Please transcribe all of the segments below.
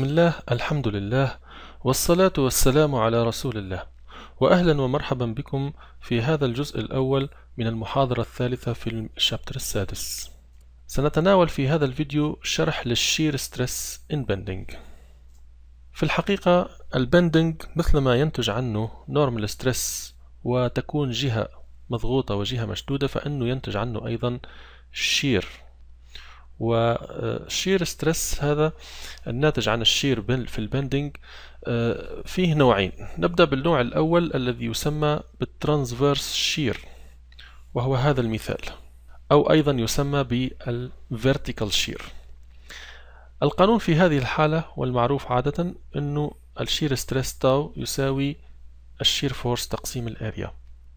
بسم الله الحمد لله والصلاة والسلام على رسول الله وأهلا ومرحبا بكم في هذا الجزء الأول من المحاضرة الثالثة في الشابتر السادس سنتناول في هذا الفيديو شرح للشير ستريس إن بندنج في الحقيقة البندنج مثل ما ينتج عنه نورمال ستريس وتكون جهة مضغوطة وجهة مشدودة فإنه ينتج عنه أيضا شير والشير ستريس هذا الناتج عن الشير في البندنج آه، فيه نوعين نبدأ بالنوع الأول الذي يسمى بالترانسفيرس شير وهو هذا المثال أو أيضا يسمى بالفيرتيكال شير القانون في هذه الحالة والمعروف عادة أنه الشير ستريس تاو يساوي الشير فورس تقسيم الاريا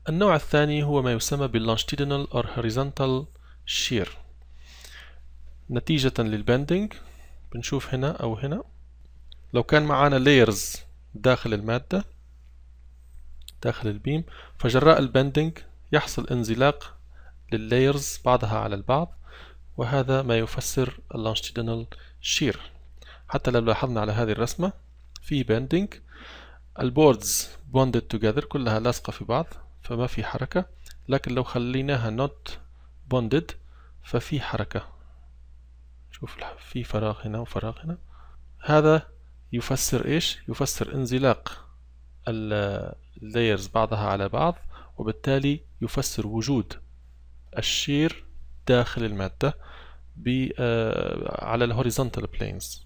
النوع الثاني هو ما يسمى باللانشتيدنال or horizontal shear نتيجة للبندنج بنشوف هنا أو هنا لو كان معانا لايرز داخل المادة داخل البيم فجراء البندنج يحصل انزلاق لللايرز بعضها على البعض وهذا ما يفسر اللونجيتودينال شير حتى لو لاحظنا على هذه الرسمة في بندنج البوردز بوندد توجذر كلها لاصقة في بعض فما في حركة لكن لو خليناها not bonded ففي حركة شوف في فراغ هنا وفراغ هنا هذا يفسر إيش؟ يفسر انزلاق اللايرز بعضها على بعض وبالتالي يفسر وجود الشير داخل المادة آه، على الهوريزونتال بلينز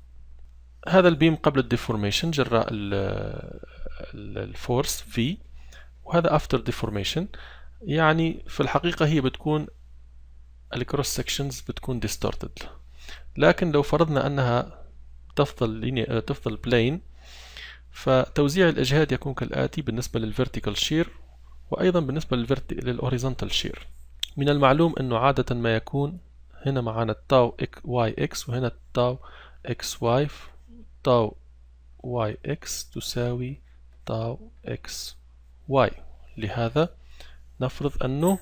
هذا البيم قبل الديفورميشن جراء الفورس في وهذا افتر ديفورميشن يعني في الحقيقة هي بتكون الكروس سكشنز بتكون ديستورتد لكن لو فرضنا أنها تفضل آه، تفضل بلين فتوزيع الإجهاد يكون كالآتي بالنسبة للفيرتيكال شير وأيضا بالنسبة للهوريزونتال شير من المعلوم أنه عادة ما يكون هنا معنا إك واي اكس وهنا تاو اكس واي تاو واي اكس تساوي تاو اكس واي لهذا نفرض أنه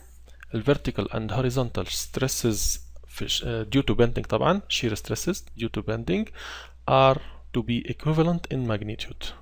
الـ vertical and horizontal stresses uh, due to bending طبعا shear stresses due to bending are to be equivalent in magnitude